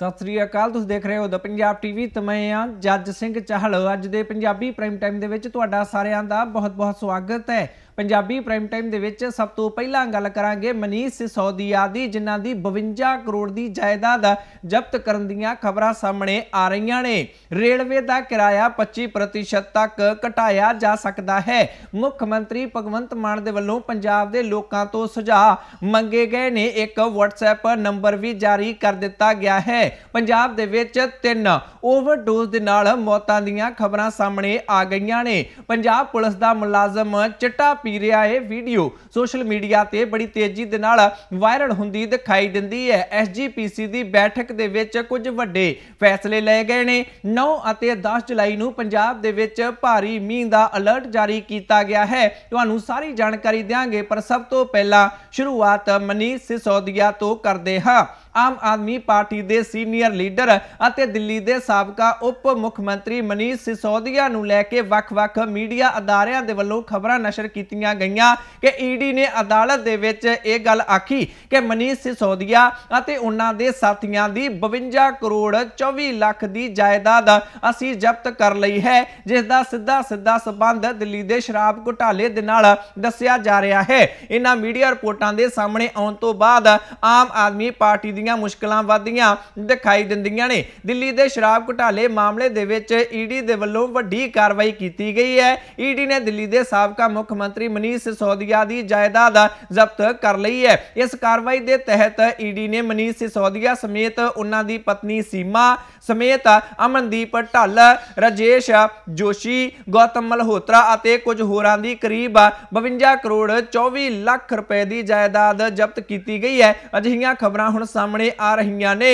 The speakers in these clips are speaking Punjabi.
ਸਤਿ ਸ੍ਰੀ ਅਕਾਲ ਤੁਸੀਂ ਦੇਖ ਰਹੇ ਹੋ ਦਾ ਪੰਜਾਬ ਟੀਵੀ ਤੇ ਮੈਂ ਆ ਜੱਜ ਸਿੰਘ ਚਾਹਲ ਅੱਜ ਦੇ ਪੰਜਾਬੀ ਪ੍ਰਾਈਮ ਟਾਈਮ ਦੇ ਵਿੱਚ ਤੁਹਾਡਾ ਸਾਰਿਆਂ ਦਾ ਬਹੁਤ-ਬਹੁਤ ਸਵਾਗਤ ਹੈ ਪੰਜਾਬੀ ਪ੍ਰਾਈਮ ਟਾਈਮ ਦੇ ਵਿੱਚ ਸਭ ਤੋਂ ਪਹਿਲਾਂ ਗੱਲ ਕਰਾਂਗੇ ਮਨੀਸ਼ ਸਿਸੋਦੀਆ ਦੀ ਜਿਨ੍ਹਾਂ ਦੀ 52 ਕਰੋੜ ਦੀ ਜਾਇਦਾਦ ਜ਼ਬਤ ਕਰਨ ਦੀਆਂ ਖਬਰਾਂ ਸਾਹਮਣੇ ਆ ਰਹੀਆਂ ਨੇ ਰੇਲਵੇ ਦਾ ਕਿਰਾਇਆ 25% ਤੱਕ ਘਟਾਇਆ ਜਾ ਸਕਦਾ ਹੈ ਮੁੱਖ ਮੰਤਰੀ ਭਗਵੰਤ ਮਾਨ ਦੇ ਵੱਲੋਂ ਪੰਜਾਬ ਦੇ ਲੋਕਾਂ ਤੋਂ ਸੁਝਾਅ ਮੰਗੇ ਗਏ ਨੇ ਇੱਕ WhatsApp ਨੰਬਰ ਵੀ ਜਾਰੀ ਕਰ ਦਿੱਤਾ ਗਿਆ ਹੈ ਪੰਜਾਬ ਦੇ ਵਿੱਚ ਤਿੰਨ ਓਵਰਡੋਜ਼ ਦੇ ਨਾਲ ਮੌਤਾਂ ਦੀਆਂ ਖਬਰਾਂ ਸਾਹਮਣੇ ਆ ਗਈਆਂ ਨੇ ਪੰਜਾਬ ਪੁਲਿਸ ਦਾ ਮੁਲਾਜ਼ਮ ਚਿੱਟਾ ਪੀ ਰਿਹਾ ਇਹ ਵੀਡੀਓ ਸੋਸ਼ਲ ਮੀਡੀਆ ਤੇ ਬੜੀ ਤੇਜ਼ੀ ਦੇ ਨਾਲ ਵਾਇਰਲ ਹੁੰਦੀ ਦਿਖਾਈ ਦਿੰਦੀ ਹੈ ਐਸਜੀਪੀਸੀ ਦੀ ਬੈਠਕ ਦੇ ਵਿੱਚ ਕੁਝ ਵੱਡੇ ਫੈਸਲੇ ਲਏ ਗਏ ਨੇ 9 ਅਤੇ 10 ਜੁਲਾਈ ਨੂੰ ਪੰਜਾਬ ਦੇ ਵਿੱਚ ਭਾਰੀ ਮੀਂਹ ਦਾ ਅਲਰਟ ਜਾਰੀ ਕੀਤਾ ਗਿਆ ਹੈ ਤੁਹਾਨੂੰ ਸਾਰੀ ਜਾਣਕਾਰੀ ਦਿਆਂਗੇ ਪਰ ਸਭ ਤੋਂ ਪਹਿਲਾਂ ਸ਼ੁਰੂਆਤ ਮਨੀਸ਼ ਸਿਸੋਦੀਆ ਤੋਂ ਕਰਦੇ ਹਾਂ ਆਮ ਆਦਮੀ ਪਾਰਟੀ ਦੇ ਸੀਨੀਅਰ ਲੀਡਰ ਅਤੇ ਦਿੱਲੀ ਦੇ ਸਾਬਕਾ ਉਪ ਮੁੱਖ ਮੰਤਰੀ ਮਨੀਸ਼ ਸਿਸੋਦੀਆ ਨੂੰ ਲੈ ਕੇ ਵੱਖ-ਵੱਖ ਮੀਡੀਆ ਅਦਾਰਿਆਂ ਦੇ ਵੱਲੋਂ ਖਬਰਾਂ ਨਸ਼ਰ ਕੀਤੀਆਂ ਗਈਆਂ ਕਿ ਈਡੀ ਨੇ ਅਦਾਲਤ ਦੇ ਵਿੱਚ ਇਹ ਗੱਲ ਆਖੀ ਕਿ ਮਨੀਸ਼ ਸਿਸੋਦੀਆ ਅਤੇ ਉਹਨਾਂ ਦੇ ਸਾਥੀਆਂ ਦੀ 52 ਕਰੋੜ 24 ਲੱਖ ਦੀ ਜਾਇਦਾਦ ਅਸੀਂ ਜ਼ਬਤ ਕਰ ਲਈ ਹੈ ਜਿਸ ਦਾ ਸਿੱਧਾ ਸਿੱਧਾ ਸਬੰਧ ਦਿੱਲੀ ਦੇ ਸ਼ਰਾਬ ਘੁਟਾਲੇ ਦੇ ਨਾਲ ਦੱਸਿਆ ਜਾ ਰਿਹਾ ਹੈ ਇਹਨਾਂ ਮੀਡੀਆ ਰਿਪੋਰਟਾਂ ਦੇ ਸਾਹਮਣੇ ਆਉਣ ਤੋਂ ਬਾਅਦ ਆਮ ਆਦਮੀ ਪਾਰਟੀ ਦੀਆਂ ਮੁਸ਼ਕਲਾਂ ਵਧਦੀਆਂ ਦਿਖਾਈ ਦਿੰਦੀਆਂ ਨੇ ਦਿੱਲੀ ਦੇ ਸ਼ਰਾਬ ਘੁਟਾਲੇ ਮਾਮਲੇ ਦੇ ਵਿੱਚ ਈਡੀ ਦੇ ਵੱਲੋਂ ਵੱਡੀ ਕਾਰਵਾਈ ਕੀਤੀ ਗਈ ਹੈ ਈਡੀ ਨੇ ਦਿੱਲੀ ਦੇ ਸਾਬਕਾ ਮੁੱਖ ਮੰਤਰੀ ਮਨੀਸ਼ ਸਿਸੋਦੀਆ ਦੀ ਜਾਇਦਾਦ ਜ਼ਬਤ ਕਰ ਲਈ ਹੈ ਇਸ ਕਾਰਵਾਈ ਦੇ ਤਹਿਤ ਈਡੀ ਨੇ ਮਨੀਸ਼ ਸਿਸੋਦੀਆ ਸਮੇਤ ਉਹਨਾਂ ਦੀ ਪਤਨੀ ਸੀਮਾ ਸਮੇਤ ਅਮਨਦੀਪ ਢੱਲ ਰਜੇਸ਼ ਜੋਸ਼ੀ ਗੌਤਮ ਮਲਹੋਤਰਾ ਅਤੇ ਕੁਝ ਹੋਰਾਂ ਦੀ ਕਰੀਬ 52 ਕਰੋੜ 24 ਲੱਖ ਰੁਪਏ ਦੀ ਜਾਇਦਾਦ ਜ਼ਬਤ ਕੀਤੀ ਗਈ ਹੈ ਅਜਿਹੀਆਂ ਖਬਰਾਂ ਹੁਣ ਸਾਹਮਣੇ ਸਾਹਮਣੇ ਆ ਰਹੀਆਂ ਨੇ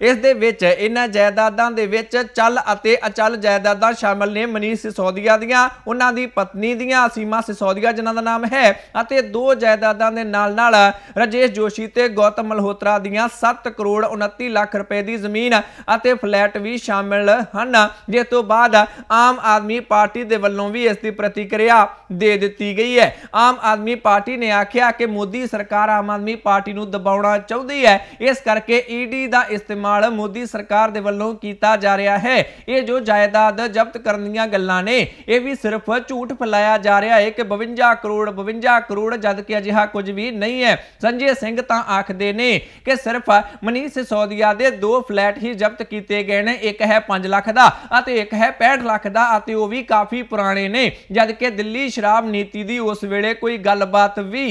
ਇਸ ਦੇ ਵਿੱਚ ਇਹਨਾਂ ਜਾਇਦਾਦਾਂ ਦੇ ਵਿੱਚ ਚੱਲ ਅਤੇ ਅਚਲ ਜਾਇਦਾਦਾਂ ਸ਼ਾਮਲ ਨੇ ਮਨੀਸ਼ ਸਿਸੋਦੀਆ ਦੀਆਂ ਉਹਨਾਂ ਦੀ ਪਤਨੀ ਦੀਆਂ ਅਸੀਮਾ ਸਿਸੋਦੀਆ ਜਿਨ੍ਹਾਂ ਦਾ ਨਾਮ ਹੈ ਅਤੇ ਦੋ ਜਾਇਦਾਦਾਂ ਦੇ ਨਾਲ-ਨਾਲ ਰਜੇਸ਼ ਜੋਸ਼ੀ ਤੇ ਗੌਤਮ ਮਲਹੋਤਰਾ ਦੀਆਂ 7 ਕਰੋੜ 29 ਲੱਖ ਰੁਪਏ ਦੀ ਜ਼ਮੀਨ ਅਤੇ ਫਲੈਟ ਵੀ ਸ਼ਾਮਲ ਹਨ ਜਿਸ ਤੋਂ ਬਾਅਦ ਆਮ ਆਦਮੀ ਪਾਰਟੀ ਦੇ ਵੱਲੋਂ ਵੀ ਇਸ ਦੀ ਪ੍ਰਤੀਕਿਰਿਆ ਦੇ ਦਿੱਤੀ ਗਈ ਹੈ ਆਮ ਆਦਮੀ ਪਾਰਟੀ ਨੇ ਆਖਿਆ ਕਿ ਮੋਦੀ ਸਰਕਾਰ ਆਮ ਆਦਮੀ ਪਾਰਟੀ ਨੂੰ ਦਬਾਉਣਾ ਚਾਹੁੰਦੀ ਹੈ ਇਸ ਕਰਕੇ ਈਡੀ ਦਾ ਇਸਤੇਮਾਲ ਇਸਤੇਮਾਲ ਮੋਦੀ ਸਰਕਾਰ ਦੇ ਵੱਲੋਂ ਕੀਤਾ ਜਾ ਰਿਹਾ ਹੈ ਇਹ ਜੋ ਜਾਇਦਾਦ ਜ਼ਬਤ ਕਰਨ ਦੀਆਂ ਗੱਲਾਂ ਨੇ ਇਹ ਵੀ ਸਿਰਫ ਝੂਠ ਫੈਲਾਇਆ ਜਾ ਰਿਹਾ ਹੈ ਕਿ 52 ਕਰੋੜ 52 ਕਰੋੜ ਜਦ ਕਿ ਅਜਿਹਾ ਕੁਝ ਵੀ ਨਹੀਂ ਹੈ ਸੰਜੇ ਸਿੰਘ ਤਾਂ ਆਖਦੇ ਨੇ ਕਿ ਸਿਰਫ ਮਨੀਸ਼ ਸੌਦੀਆ ਦੇ ਦੋ ਫਲੈਟ ਹੀ ਜ਼ਬਤ ਕੀਤੇ ਗਏ ਨੇ ਇੱਕ ਹੈ 5 ਲੱਖ ਦਾ ਅਤੇ ਇੱਕ ਹੈ 65 ਲੱਖ ਦਾ ਅਤੇ ਉਹ ਵੀ ਕਾਫੀ ਪੁਰਾਣੇ ਨੇ ਜਦ ਕਿ ਦਿੱਲੀ ਸ਼ਰਾਬ ਨੀਤੀ ਦੀ ਉਸ ਵੇਲੇ ਕੋਈ ਗੱਲਬਾਤ ਵੀ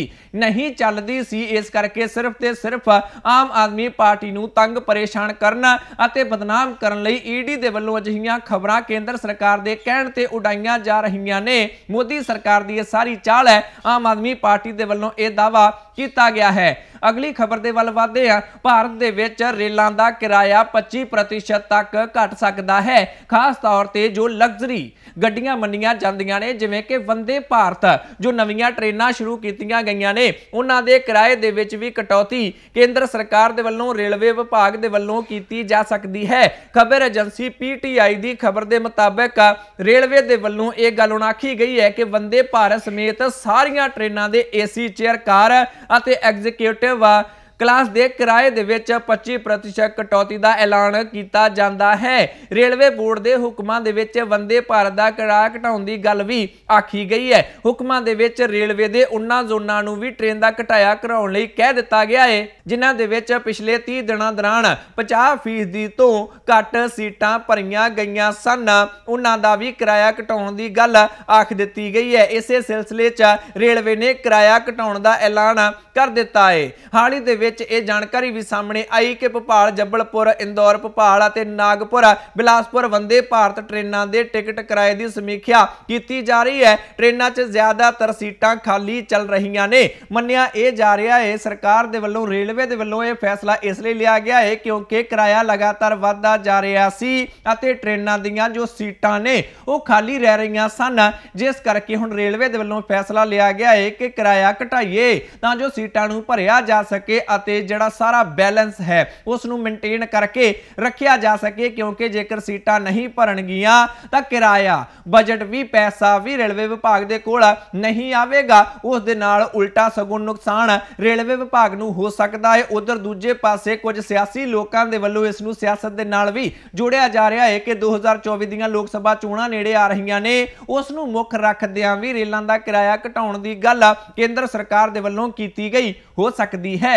ਨਹੀਂ ਚੱਲਦੀ ਸੀ ਇਸ ਕਰਕੇ ਸਿਰਫ ਤੇ ਸਿਰਫ ਆਮ ਆਦਮੀ ਪਾਰਟੀ ਨੂੰ ਤੰਗ ਪਰੇਸ਼ਾਨ ਪਰੇਸ਼ਾਨ ਕਰਨ ਅਤੇ ਬਦਨਾਮ ਕਰਨ ਲਈ ਈਡੀ ਦੇ ਵੱਲੋਂ ਅਜਿਹੀਆਂ ਖਬਰਾਂ ਕੇਂਦਰ ਸਰਕਾਰ ਦੇ ਕਹਿਣ ਤੇ ਉਡਾਈਆਂ ਜਾ ਰਹੀਆਂ ਨੇ ਮੋਦੀ ਸਰਕਾਰ ਦੀ ਇਹ ਸਾਰੀ ਚਾਲ ਹੈ ਆਮ ਆਦਮੀ ਪਾਰਟੀ ਦੇ ਵੱਲੋਂ ਇਹ ਦਾਵਾ ਕੀਤਾ ਗਿਆ ਹੈ ਅਗਲੀ ਖਬਰ ਦੇ ਵੱਲ ਵਧਦੇ ਆ ਭਾਰਤ ਦੇ ਵਿੱਚ ਰੇਲਾਂ ਦਾ ਕਿਰਾਇਆ 25% ਤੱਕ ਘਟ ਸਕਦਾ ਹੈ ਖਾਸ ਤੌਰ ਤੇ ਜੋ ਲਗਜ਼ਰੀ ਗੱਡੀਆਂ ਮੰਨੀਆਂ ਜਾਂਦੀਆਂ ਨੇ ਜਿਵੇਂ ਕਿ ਵੰਦੇ ਭਾਰਤ ਜੋ ਨਵੀਆਂ ਟ੍ਰੇਨਾਂ ਸ਼ੁਰੂ ਕੀਤੀਆਂ ਗਈਆਂ ਨੇ ਉਹਨਾਂ ਦੇ ਕਿਰਾਏ ਦੇ ਵਿੱਚ ਵੀ ਕਟੌਤੀ ਕੇਂਦਰ ਸਰਕਾਰ ਦੇ ਵੱਲੋਂ ਰੇਲਵੇ ਵਿਭਾਗ ਦੇ ਵੱਲੋਂ ਕੀਤੀ ਜਾ ਸਕਦੀ ਹੈ ਖਬਰ ਏਜੰਸੀ ਪੀਟੀਆਈ ਦੀ ਖਬਰ ਦੇ ਮੁਤਾਬਕ ਰੇਲਵੇ ਦੇ ਵੱਲੋਂ ਇਹ ਗੱਲ ਉਣਾਖੀ ਗਈ ਹੈ ਕਿ ਵੰਦੇ ਭਾਰਤ ਸਮੇਤ ਸਾਰੀਆਂ ਟ੍ਰੇਨਾਂ ਦੇ ਏਸੀ ਚੇਅਰ ਕਾਰ ਅਤੇ ਐਗਜ਼ੀਕਿਊਟਿਵ ਆ ਕਲਾਸ ਦੇ ਕਿਰਾਏ ਦੇ ਵਿੱਚ 25% ਕਟੌਤੀ ਦਾ ਐਲਾਨ ਕੀਤਾ ਜਾਂਦਾ ਹੈ ਰੇਲਵੇ ਬੋਰਡ ਦੇ ਹੁਕਮਾਂ ਦੇ ਵਿੱਚ ਵੰਦੇ ਭਾਰਤ ਦਾ ਕਿਰਾਇਆ ਘਟਾਉਣ ਦੀ ਗੱਲ ਵੀ ਆਖੀ ਗਈ ਹੈ ਹੁਕਮਾਂ ਦੇ ਵਿੱਚ ਰੇਲਵੇ ਦੇ ਉਹਨਾਂ ਜ਼ੋਨਾਂ ਨੂੰ ਵੀ ਟ੍ਰੇਨ ਦਾ ਘਟਾਇਆ ਕਰਾਉਣ ਲਈ ਕਹਿ ਦਿੱਤਾ ਗਿਆ ਹੈ ਜਿਨ੍ਹਾਂ ਦੇ ਵਿੱਚ ਪਿਛਲੇ 30 ਦਿਨਾਂ ਦੌਰਾਨ 50% ਦੀ ਤੋਂ ਘੱਟ ਸੀਟਾਂ ਭਰੀਆਂ ਗਈਆਂ ਸਨ ਉਹਨਾਂ ਦਾ ਵੀ ਕਿਰਾਇਆ ਘਟਾਉਣ ਦੀ ਗੱਲ ਆਖ ਦਿੱਤੀ ਗਈ ਹੈ ਇਸੇ ਸਿਲਸਿਲੇ 'ਚ ਰੇਲਵੇ ਨੇ ਕਿਰਾਇਆ ਘਟਾਉਣ ਦਾ ਐਲਾਨ ਕਰ ਦਿੱਤਾ ਹੈ ਹਾਲ ਹੀ ਦੇ ਵਿੱਚ ਇਹ ਜਾਣਕਾਰੀ ਵੀ ਸਾਹਮਣੇ ਆਈ ਕਿ ਭੋਪਾਲ ਜੱਬਲਪੁਰ ਇੰਦੌਰ ਭੋਪਾਲ ਅਤੇ ਨਾਗਪੁਰ ਬਿਲਾਸਪੁਰ ਵੰਦੇ ਭਾਰਤ ਟ੍ਰੇਨਾਂ ਦੇ ਟਿਕਟ ਕਿਰਾਏ ਦੀ ਸਮੀਖਿਆ ਕੀਤੀ ਜਾ ਰਹੀ ਹੈ ਟ੍ਰੇਨਾਂ 'ਚ ਜ਼ਿਆਦਾਤਰ ਸੀਟਾਂ ਖਾਲੀ ਚੱਲ ਰਹੀਆਂ ਨੇ ਮੰਨਿਆ ਇਹ ਜਾ ਰਿਹਾ ਹੈ ਸਰਕਾਰ ਦੇ ਵੱਲੋਂ ਰੇਲਵੇ ਦੇ ਵੱਲੋਂ ਇਹ ਫੈਸਲਾ ਇਸ ਲਈ ਲਿਆ ਗਿਆ ਹੈ ਕਿਉਂਕਿ ਕਿਰਾਇਆ ਲਗਾਤਾਰ ਵਧਦਾ ਜਾ ਰਿਹਾ ਸੀ ਅਤੇ ਟ੍ਰੇਨਾਂ ਦੀਆਂ ਜੋ ਸੀਟਾਂ ਨੇ ਉਹ ਖਾਲੀ ਰਹਿ ਰਹੀਆਂ ਸਨ ਜਿਸ ਕਰਕੇ ਹੁਣ ਰੇਲਵੇ ਦੇ ਵੱਲੋਂ ਫੈਸਲਾ ਲਿਆ ਗਿਆ ਹੈ ਕਿ ਕਿਰਾਇਆ ਘਟਾਈਏ ਤਾਂ ਜੋ ਸੀਟਾਂ ਨੂੰ ਭਰਿਆ ਜਾ ਸਕੇ ਅਤੇ ਜਿਹੜਾ ਸਾਰਾ ਬੈਲੈਂਸ ਹੈ ਉਸ ਨੂੰ ਮੇਨਟੇਨ ਕਰਕੇ ਰੱਖਿਆ ਜਾ ਸਕੇ ਕਿਉਂਕਿ ਜੇਕਰ ਸੀਟਾਂ ਨਹੀਂ ਭਰਨਗੀਆਂ ਤਾਂ ਕਿਰਾਇਆ ਬਜਟ ਵੀ ਪੈਸਾ ਵੀ ਰੇਲਵੇ ਵਿਭਾਗ ਦੇ ਕੋਲ ਨਹੀਂ ਆਵੇਗਾ ਉਸ ਦੇ ਨਾਲ ਉਲਟਾ ਸਗੋਂ ਨੁਕਸਾਨ ਰੇਲਵੇ ਵਿਭਾਗ ਨੂੰ ਹੋ ਸਕਦਾ ਹੈ ਉਧਰ ਦੂਜੇ ਪਾਸੇ ਕੁਝ ਸਿਆਸੀ ਲੋਕਾਂ ਦੇ ਵੱਲੋਂ ਇਸ ਨੂੰ ਸਿਆਸਤ ਦੇ ਨਾਲ ਵੀ ਜੋੜਿਆ ਜਾ ਰਿਹਾ ਹੈ ਕਿ 2024 ਦੀਆਂ ਲੋਕ ਸਭਾ ਚੋਣਾਂ ਨੇੜੇ ਆ ਰਹੀਆਂ ਨੇ ਉਸ ਨੂੰ ਮੁੱਖ ਰੱਖਦਿਆਂ ਵੀ ਰੇਲਾਂ ਦਾ ਕਿਰਾਇਆ ਘਟਾਉਣ ਦੀ ਗੱਲ ਕੇਂਦਰ ਸਰਕਾਰ ਦੇ ਵੱਲੋਂ ਕੀਤੀ ਗਈ ਹੋ ਸਕਦੀ ਹੈ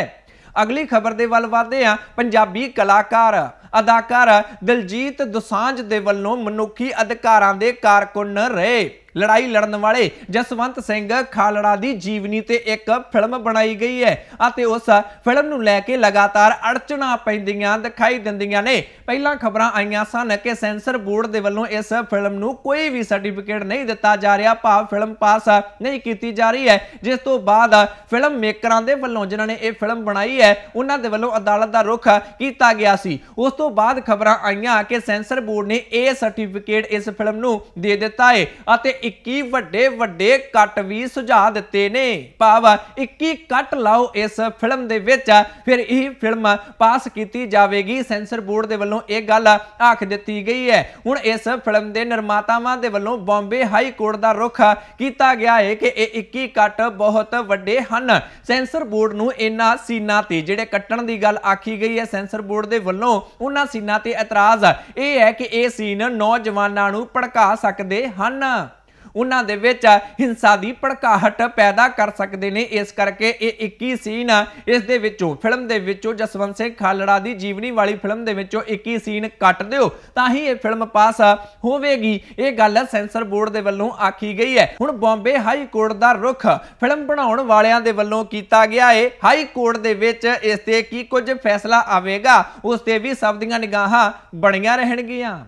ਅਗਲੀ ਖਬਰ ਦੇ ਵੱਲ ਵਧਦੇ ਹਾਂ ਪੰਜਾਬੀ ਕਲਾਕਾਰ ਅਦਾਕਾਰ ਦਿਲਜੀਤ ਦੁਸਾਂਝ ਦੇ ਵੱਲੋਂ ਮਨੁੱਖੀ ਅਧਿਕਾਰਾਂ ਦੇ ਕਾਰਕੁਨ ਰਹੇ ਲੜਾਈ ਲੜਨ ਵਾਲੇ ਜਸਵੰਤ ਸਿੰਘ ਖਾਲੜਾ ਦੀ ਜੀਵਨੀ ਤੇ ਇੱਕ ਫਿਲਮ ਬਣਾਈ ਗਈ ਹੈ ਅਤੇ ਉਸ ਫਿਲਮ ਨੂੰ ਲੈ ਕੇ ਲਗਾਤਾਰ ਅੜਚਣਾ ਪੈਂਦੀਆਂ ਦਿਖਾਈ ਦਿੰਦੀਆਂ ਨੇ ਪਹਿਲਾਂ ਖਬਰਾਂ ਆਈਆਂ ਸਨ ਕਿ ਸੈਂਸਰ ਬੋਰਡ ਦੇ ਵੱਲੋਂ ਇਸ ਫਿਲਮ ਨੂੰ ਕੋਈ ਵੀ ਸਰਟੀਫਿਕੇਟ ਨਹੀਂ ਦਿੱਤਾ ਜਾ ਰਿਹਾ ਭਾਵ ਫਿਲਮ ਪਾਸ ਨਹੀਂ ਕੀਤੀ ਜਾ ਰਹੀ ਹੈ ਜਿਸ ਤੋਂ ਬਾਅਦ ਫਿਲਮ ਮੇਕਰਾਂ ਦੇ ਵੱਲੋਂ ਜਿਨ੍ਹਾਂ ਨੇ ਇਹ ਫਿਲਮ ਬਣਾਈ ਹੈ ਉਹਨਾਂ ਦੇ ਵੱਲੋਂ ਅਦਾਲਤ ਦਾ ਰੁਖ ਕੀਤਾ ਗਿਆ ਸੀ ਉਸ ਤੋਂ ਬਾਅਦ ਖਬਰਾਂ ਆਈਆਂ ਕਿ ਸੈਂਸਰ ਬੋਰਡ ਨੇ ਇਹ ਸਰਟੀਫਿਕੇਟ ਇਸ ਫਿਲਮ ਨੂੰ ਦੇ ਦਿੱਤਾ ਹੈ ਅਤੇ 21 ਵੱਡੇ ਵੱਡੇ ਕੱਟ ਵੀ ਸੁਝਾ ਦਿੱਤੇ ਨੇ ਭਾਵ 21 ਕੱਟ ਲਾਓ ਇਸ ਫਿਲਮ ਦੇ ਵਿੱਚ ਫਿਰ ਇਹ ਫਿਲਮ ਪਾਸ ਕੀਤੀ ਜਾਵੇਗੀ ਸੈਂਸਰ ਬੋਰਡ ਦੇ ਵੱਲੋਂ ਇਹ ਗੱਲ ਆਖ ਦਿੱਤੀ ਗਈ ਹੈ ਹੁਣ ਇਸ ਫਿਲਮ ਦੇ ਨਿਰਮਾਤਾਵਾਂ ਦੇ ਵੱਲੋਂ ਬੰਬੇ ਹਾਈ ਕੋਰਟ ਦਾ ਰੁਖ ਕੀਤਾ ਗਿਆ ਹੈ ਕਿ ਇਹ 21 ਕੱਟ ਬਹੁਤ ਵੱਡੇ ਹਨ ਸੈਂਸਰ ਬੋਰਡ ਨੂੰ ਇਹਨਾਂ ਸੀਨਾ ਤੇ ਜਿਹੜੇ ਕੱਟਣ ਦੀ ਗੱਲ ਆਖੀ ਗਈ ਹੈ ਸੈਂਸਰ ਬੋਰਡ ਦੇ ਵੱਲੋਂ ਉਹਨਾਂ ਸੀਨਾ ਤੇ ਇਤਰਾਜ਼ ਇਹ ਹੈ ਕਿ ਇਹ ਸੀਨ ਨੌਜਵਾਨਾਂ ਨੂੰ ਭੜਕਾ ਸਕਦੇ ਹਨ ਉਹਨਾਂ ਦੇ ਵਿੱਚ ਹਿੰਸਾ ਦੀ ਭੜਕਾਹਟ ਪੈਦਾ ਕਰ ਸਕਦੇ ਨੇ ਇਸ ਕਰਕੇ ਇਹ 21 ਸੀਨ ਇਸ ਦੇ ਵਿੱਚੋਂ ਫਿਲਮ ਦੇ ਵਿੱਚੋਂ ਜਸਵੰਤ ਸਿੰਘ ਖਾਲੜਾ ਦੀ ਜੀਵਨੀ ਵਾਲੀ ਫਿਲਮ ਦੇ ਵਿੱਚੋਂ 21 ਸੀਨ ਕੱਟ ਦਿਓ ਤਾਂ ਹੀ ਇਹ ਫਿਲਮ ਪਾਸ ਹੋਵੇਗੀ ਇਹ ਗੱਲ ਸੈਂਸਰ ਬੋਰਡ ਦੇ ਵੱਲੋਂ ਆਖੀ ਗਈ ਹੈ ਹੁਣ ਬੰਬੇ ਹਾਈ ਕੋਰਟ ਦਾ ਰੁਖ ਫਿਲਮ ਬਣਾਉਣ ਵਾਲਿਆਂ ਦੇ ਵੱਲੋਂ ਕੀਤਾ ਗਿਆ ਹੈ ਹਾਈ ਕੋਰਟ ਦੇ ਵਿੱਚ ਇਸ ਤੇ ਕੀ ਕੁਝ ਫੈਸਲਾ ਆਵੇਗਾ ਉਸ ਤੇ ਵੀ ਸਭ ਦੀਆਂ ਨਿਗਾਹਾਂ ਬਣੀਆਂ ਰਹਿਣਗੀਆਂ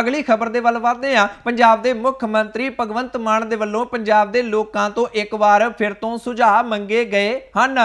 ਅਗਲੀ ਖਬਰ ਦੇ ਵੱਲ ਵਧਦੇ ਹਾਂ ਪੰਜਾਬ ਦੇ ਮੁੱਖ ਮੰਤਰੀ ਭਗਵੰਤ ਮਾਨ ਦੇ ਵੱਲੋਂ ਪੰਜਾਬ ਦੇ ਲੋਕਾਂ ਤੋਂ ਇੱਕ ਵਾਰ ਫਿਰ ਤੋਂ ਸੁਝਾਅ ਮੰਗੇ ਗਏ ਹਨ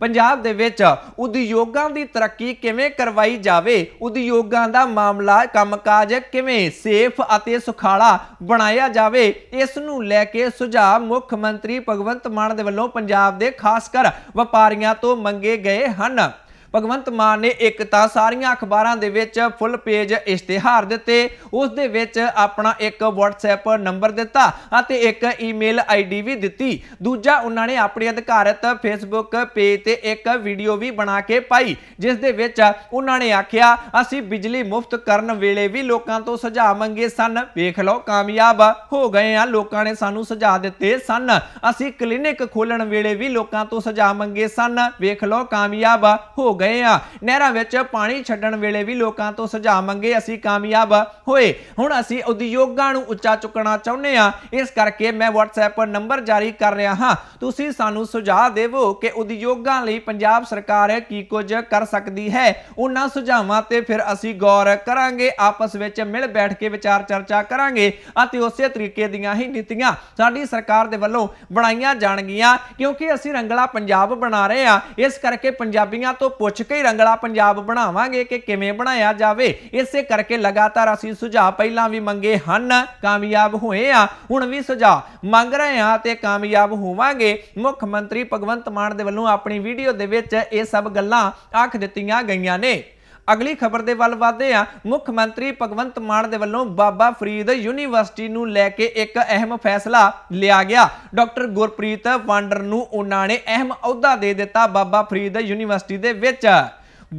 ਪੰਜਾਬ ਦੇ ਵਿੱਚ ਉਦਯੋਗਾਂ ਦੀ ਤਰੱਕੀ ਕਿਵੇਂ ਕਰਵਾਈ ਜਾਵੇ ਉਦਯੋਗਾਂ ਦਾ ਮਾਮਲਾ ਕੰਮਕਾਜ ਕਿਵੇਂ ਸੇਫ ਅਤੇ ਸੁਖਾਲਾ ਬਣਾਇਆ ਜਾਵੇ ਇਸ ਨੂੰ ਲੈ ਕੇ ਸੁਝਾਅ ਮੁੱਖ ਮੰਤਰੀ ਭਗਵੰਤ ਮਾਨ ਦੇ ਵੱਲੋਂ ਪੰਜਾਬ ਦੇ ਖਾਸ ਕਰ ਵਪਾਰੀਆਂ ਤੋਂ ਮੰਗੇ ਗਏ ਹਨ ਭਗਵੰਤ ਮਾਨ ਨੇ ਇੱਕ ਤਾਂ ਸਾਰੀਆਂ ਅਖਬਾਰਾਂ ਦੇ ਵਿੱਚ ਫੁੱਲ ਪੇਜ ਇਸ਼ਤਿਹਾਰ ਦਿੱਤੇ ਉਸ ਦੇ ਵਿੱਚ ਆਪਣਾ ਇੱਕ WhatsApp ਨੰਬਰ ਦਿੱਤਾ ਅਤੇ ਇੱਕ ਈਮੇਲ ਆਈਡੀ ਵੀ ਦਿੱਤੀ ਦੂਜਾ ਉਹਨਾਂ ਨੇ ਆਪਣੇ ਅਧਿਕਾਰਤ ਫੇਸਬੁੱਕ ਪੇਜ ਤੇ ਇੱਕ ਵੀਡੀਓ ਵੀ ਬਣਾ ਕੇ ਪਾਈ ਜਿਸ ਦੇ ਵਿੱਚ ਉਹਨਾਂ ਨੇ ਆਖਿਆ ਅਸੀਂ ਬਿਜਲੀ ਮੁਫਤ ਕਰਨ ਵੇਲੇ ਵੀ ਲੋਕਾਂ ਤੋਂ ਸੁਝਾਅ ਮੰਗੇ ਸਨ ਵੇਖ ਲਓ ਕਾਮਯਾਬ ਹੋ ਗਏ ਆ ਲੋਕਾਂ ਨੇ ਸਾਨੂੰ ਸੁਝਾਅ ਦਿੱਤੇ ਸਨ ਅਸੀਂ ਕਲੀਨਿਕ ਖੋਲਣ ਵੇਲੇ ਵੀ ਲੋਕਾਂ ਤੋਂ ਸੁਝਾਅ ਮੰਗੇ ਸਨ ਵੇਖ ਲਓ ਕਾਮਯਾਬ ਹੋ ਗਏ ਗਏ ਆ ਨਹਿਰਾਂ ਵਿੱਚ ਪਾਣੀ ਛੱਡਣ ਵੇਲੇ ਵੀ ਲੋਕਾਂ ਤੋਂ ਸੁਝਾਅ ਮੰਗੇ ਅਸੀਂ ਕਾਮਯਾਬ ਹੋਏ ਹੁਣ ਅਸੀਂ ਉਦਯੋਗਾਂ ਨੂੰ ਉੱਚਾ ਚੁੱਕਣਾ ਚਾਹੁੰਦੇ ਆ ਇਸ ਕਰਕੇ ਮੈਂ WhatsApp ਪਰ ਨੰਬਰ ਜਾਰੀ ਕਰ ਰਿਹਾ ਹਾਂ ਤੁਸੀਂ ਸਾਨੂੰ ਸੁਝਾਅ ਦੇਵੋ ਕਿ ਉਦਯੋਗਾਂ ਲਈ ਪੰਜਾਬ ਸਰਕਾਰ ਕੀ ਕੁਝ ਕਰ ਸਕਦੀ ਹੈ ਉਹਨਾਂ ਸੁਝਾਵਾਂ ਤੇ ਫਿਰ ਅਸੀਂ ਗੌਰ ਕਰਾਂਗੇ ਆਪਸ ਵਿੱਚ ਮਿਲ ਬੈਠ ਕੇ ਵਿਚਾਰ ਚਰਚਾ ਕਰਾਂਗੇ ਅਤੇ ਉਸੇ ਤਰੀਕੇ ਦੀਆਂ ਹੀ ਨੀਤੀਆਂ ਸਾਡੀ ਸਰਕਾਰ ਦੇ ਵੱਲੋਂ ਬਣਾਈਆਂ ਜਾਣਗੀਆਂ ਕਿਉਂਕਿ ਅਸੀਂ ਰੰਗਲਾ ਪੰਜਾਬ ਬਣਾ ਰਹੇ ਆ ਇਸ ਕਰਕੇ ਪੰਜਾਬੀਆਂ ਤੋਂ ਪੁੱਛ ਕੇ ਰੰਗਲਾ ਪੰਜਾਬ ਬਣਾਵਾਂਗੇ ਕਿ ਕਿਵੇਂ ਬਣਾਇਆ ਜਾਵੇ ਇਸੇ ਕਰਕੇ ਲਗਾਤਾਰ ਅਸੀਂ ਸੁਝਾਅ ਪਹਿਲਾਂ ਵੀ ਮੰਗੇ ਹਨ ਕਾਮਯਾਬ ਹੋਏ ਆ ਹੁਣ ਵੀ ਸੁਝਾਅ ਮੰਗ ਰਹੇ ਆ ਤੇ ਕਾਮਯਾਬ ਹੋਵਾਂਗੇ ਮੁੱਖ ਮੰਤਰੀ ਭਗਵੰਤ ਮਾਨ ਦੇ ਵੱਲੋਂ ਆਪਣੀ ਵੀਡੀਓ ਦੇ ਵਿੱਚ ਇਹ ਸਭ ਗੱਲਾਂ ਆਖ ਦਿੱਤੀਆਂ ਗਈਆਂ ਨੇ ਅਗਲੀ ਖਬਰ ਦੇ ਵੱਲ ਵਧਦੇ ਹਾਂ ਮੁੱਖ ਮੰਤਰੀ ਭਗਵੰਤ ਮਾਨ ਦੇ ਵੱਲੋਂ ਬਾਬਾ ਫਰੀਦ ਯੂਨੀਵਰਸਿਟੀ ਨੂੰ ਲੈ ਕੇ ਇੱਕ ਅਹਿਮ ਫੈਸਲਾ ਲਿਆ ਗਿਆ ਡਾਕਟਰ ਗੁਰਪ੍ਰੀਤ ਵਾਂਡਰ ਨੂੰ ਉਹਨਾਂ ਨੇ ਅਹਿਮ ਅਹੁਦਾ ਦੇ ਦਿੱਤਾ ਬਾਬਾ ਫਰੀਦ ਯੂਨੀਵਰਸਿਟੀ ਦੇ ਵਿੱਚ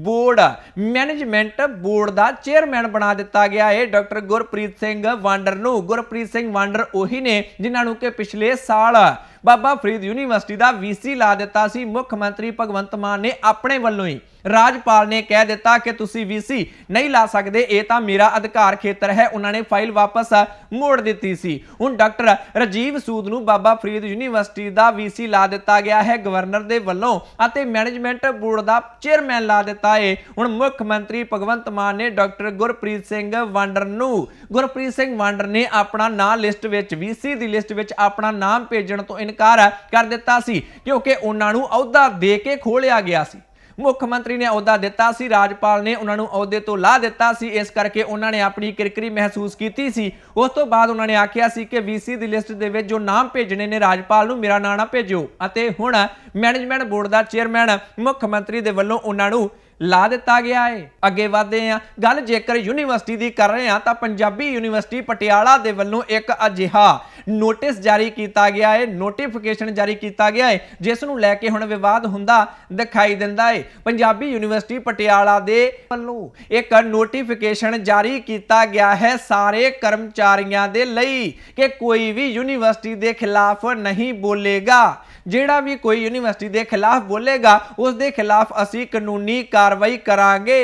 ਬੋਰਡ ਮੈਨੇਜਮੈਂਟ ਬੋਰਡ ਦਾ ਚੇਅਰਮੈਨ ਬਣਾ ਦਿੱਤਾ ਗਿਆ ਹੈ ਡਾਕਟਰ ਗੁਰਪ੍ਰੀਤ ਸਿੰਘ ਵਾਂਡਰ ਨੂੰ ਗੁਰਪ੍ਰੀਤ ਸਿੰਘ ਵਾਂਡਰ ਉਹੀ ਨੇ ਜਿਨ੍ਹਾਂ ਨੂੰ ਕਿ ਪਿਛਲੇ ਸਾਲ ਬਾਬਾ ਫਰੀਦ ਯੂਨੀਵਰਸਿਟੀ ਦਾ ਵੀਸੀ ਲਾ ਦਿੱਤਾ ਸੀ ਮੁੱਖ ਮੰਤਰੀ ਭਗਵੰਤ ਮਾਨ ਨੇ ਆਪਣੇ ਵੱਲੋਂ ਹੀ ਰਾਜਪਾਲ ਨੇ ਕਹਿ ਦਿੱਤਾ ਕਿ ਤੁਸੀਂ ਵੀਸੀ ਨਹੀਂ ਲਾ ਸਕਦੇ ਇਹ ਤਾਂ ਮੇਰਾ ਅਧਿਕਾਰ ਖੇਤਰ ਹੈ ਉਹਨਾਂ ਨੇ ਫਾਈਲ ਵਾਪਸ ਮੋੜ ਦਿੱਤੀ ਸੀ ਹੁਣ ਡਾਕਟਰ ਰਜੀਵ ਸੂਦ ਨੂੰ ਬਾਬਾ ਫਰੀਦ ਯੂਨੀਵਰਸਿਟੀ ਦਾ ਵੀਸੀ ਲਾ ਦਿੱਤਾ ਗਿਆ ਹੈ ਗਵਰਨਰ ਦੇ ਵੱਲੋਂ ਅਤੇ ਮੈਨੇਜਮੈਂਟ ਬੋਰਡ ਦਾ ਚੇਅਰਮੈਨ ਲਾ ਦਿੱਤਾ ਹੈ ਹੁਣ ਮੁੱਖ ਮੰਤਰੀ ਭਗਵੰਤ ਮਾਨ ਨੇ ਡਾਕਟਰ ਗੁਰਪ੍ਰੀਤ ਸਿੰਘ ਵਾਂਡਰ ਨੂੰ ਗੁਰਪ੍ਰੀਤ ਸਿੰਘ ਵਾਂਡਰ ਨੇ ਆਪਣਾ ਨਾਂ ਲਿਸਟ ਵਿੱਚ ਵੀਸੀ ਦੀ ਲਿਸਟ ਵਿੱਚ ਆਪਣਾ ਨਾਮ ਭੇਜਣ ਤੋਂ ਇਨਕਾਰ ਕਰ ਦਿੱਤਾ ਸੀ ਕਿਉਂਕਿ ਉਹਨਾਂ ਨੂੰ ਅਹੁਦਾ ਦੇ ਕੇ ਖੋਲਿਆ ਗਿਆ ਸੀ ਮੁੱਖ ਮੰਤਰੀ ਨੇ ਅਹੁਦਾ ਦਿੱਤਾ ਸੀ ਰਾਜਪਾਲ ਨੇ ਉਹਨਾਂ ਨੂੰ ਅਹੁਦੇ ਤੋਂ ਲਾ ਦਿੱਤਾ ਸੀ ਇਸ ਕਰਕੇ ਉਹਨਾਂ ਨੇ ਆਪਣੀ ਕਿਰਕਰੀ ਮਹਿਸੂਸ ਕੀਤੀ ਸੀ ਉਸ ਤੋਂ ਬਾਅਦ ਉਹਨਾਂ ਨੇ ਆਖਿਆ ਸੀ ਕਿ ਵੀਸੀ ਦੀ ਲਿਸਟ ਦੇ ਵਿੱਚ ਜੋ ਨਾਮ ਭੇਜਣੇ ਨੇ ਰਾਜਪਾਲ ਨੂੰ ਮੇਰਾ ਨਾਂ ਨਾ ਭੇਜੋ ਅਤੇ ਹੁਣ ਮੈਨੇਜਮੈਂਟ ਬੋਰਡ ਦਾ ਚੇਅਰਮੈਨ ਮੁੱਖ ਮੰਤਰੀ ਦੇ ਵੱਲੋਂ ਉਹਨਾਂ ਨੂੰ ਲਾ ਦਿੱਤਾ ਗਿਆ ਹੈ ਅੱਗੇ ਵਧਦੇ ਹਾਂ ਗੱਲ ਜੇਕਰ ਯੂਨੀਵਰਸਿਟੀ ਦੀ ਕਰ ਰਹੇ ਹਾਂ ਤਾਂ ਪੰਜਾਬੀ ਯੂਨੀਵਰਸਿਟੀ ਪਟਿਆਲਾ ਦੇ ਵੱਲੋਂ ਇੱਕ ਅਜਿਹਾ ਨੋਟਿਸ ਜਾਰੀ ਕੀਤਾ ਗਿਆ ਹੈ ਨੋਟੀਫਿਕੇਸ਼ਨ ਜਾਰੀ ਕੀਤਾ ਗਿਆ ਹੈ ਜਿਸ ਨੂੰ ਲੈ ਕੇ ਹੁਣ ਵਿਵਾਦ ਹੁੰਦਾ ਦਿਖਾਈ ਦਿੰਦਾ ਹੈ ਪੰਜਾਬੀ ਯੂਨੀਵਰਸਿਟੀ ਪਟਿਆਲਾ ਦੇ ਵੱਲੋਂ ਇੱਕ ਨੋਟੀਫਿਕੇਸ਼ਨ ਜਾਰੀ ਕੀਤਾ ਗਿਆ ਹੈ ਸਾਰੇ ਕਰਮਚਾਰੀਆਂ ਦੇ ਲਈ ਕਿ ਕੋਈ ਵੀ ਯੂਨੀਵਰਸਿਟੀ ਦੇ ਖਿਲਾਫ ਨਹੀਂ ਬੋਲੇਗਾ ਜਿਹੜਾ ਵੀ ਕੋਈ ਯੂਨੀਵਰਸਿਟੀ ਦੇ ਖਿਲਾਫ ਬੋਲੇਗਾ ਉਸ ਦੇ ਖਿਲਾਫ ਅਸੀਂ ਕਾਨੂੰਨੀ ਕਾਰਵਾਈ ਕਰਾਂਗੇ